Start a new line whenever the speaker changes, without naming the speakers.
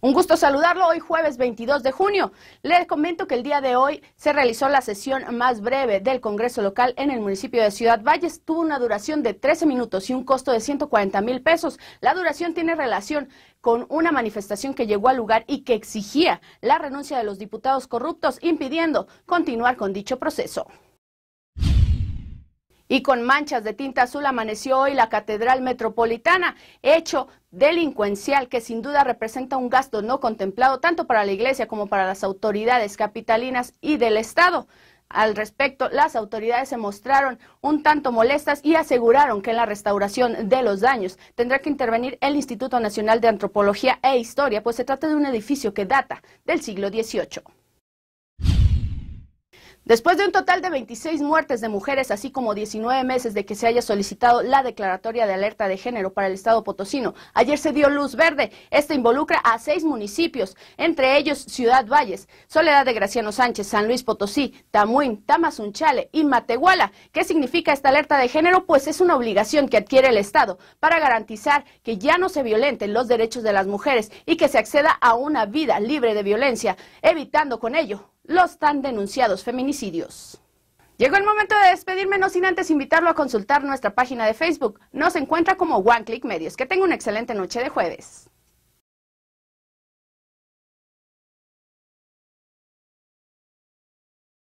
Un gusto saludarlo hoy jueves 22 de junio. Les comento que el día de hoy se realizó la sesión más breve del Congreso local en el municipio de Ciudad Valles. Tuvo una duración de 13 minutos y un costo de 140 mil pesos. La duración tiene relación con una manifestación que llegó al lugar y que exigía la renuncia de los diputados corruptos, impidiendo continuar con dicho proceso y con manchas de tinta azul amaneció hoy la Catedral Metropolitana, hecho delincuencial que sin duda representa un gasto no contemplado tanto para la Iglesia como para las autoridades capitalinas y del Estado. Al respecto, las autoridades se mostraron un tanto molestas y aseguraron que en la restauración de los daños tendrá que intervenir el Instituto Nacional de Antropología e Historia, pues se trata de un edificio que data del siglo XVIII. Después de un total de 26 muertes de mujeres, así como 19 meses de que se haya solicitado la declaratoria de alerta de género para el Estado potosino, ayer se dio luz verde. Esta involucra a seis municipios, entre ellos Ciudad Valles, Soledad de Graciano Sánchez, San Luis Potosí, Tamuín, Tamasunchale y Matehuala. ¿Qué significa esta alerta de género? Pues es una obligación que adquiere el Estado para garantizar que ya no se violenten los derechos de las mujeres y que se acceda a una vida libre de violencia, evitando con ello los tan denunciados feminicidios. Llegó el momento de despedirme, no sin antes invitarlo a consultar nuestra página de Facebook. Nos encuentra como One Click Medios. Que tenga una excelente noche de jueves.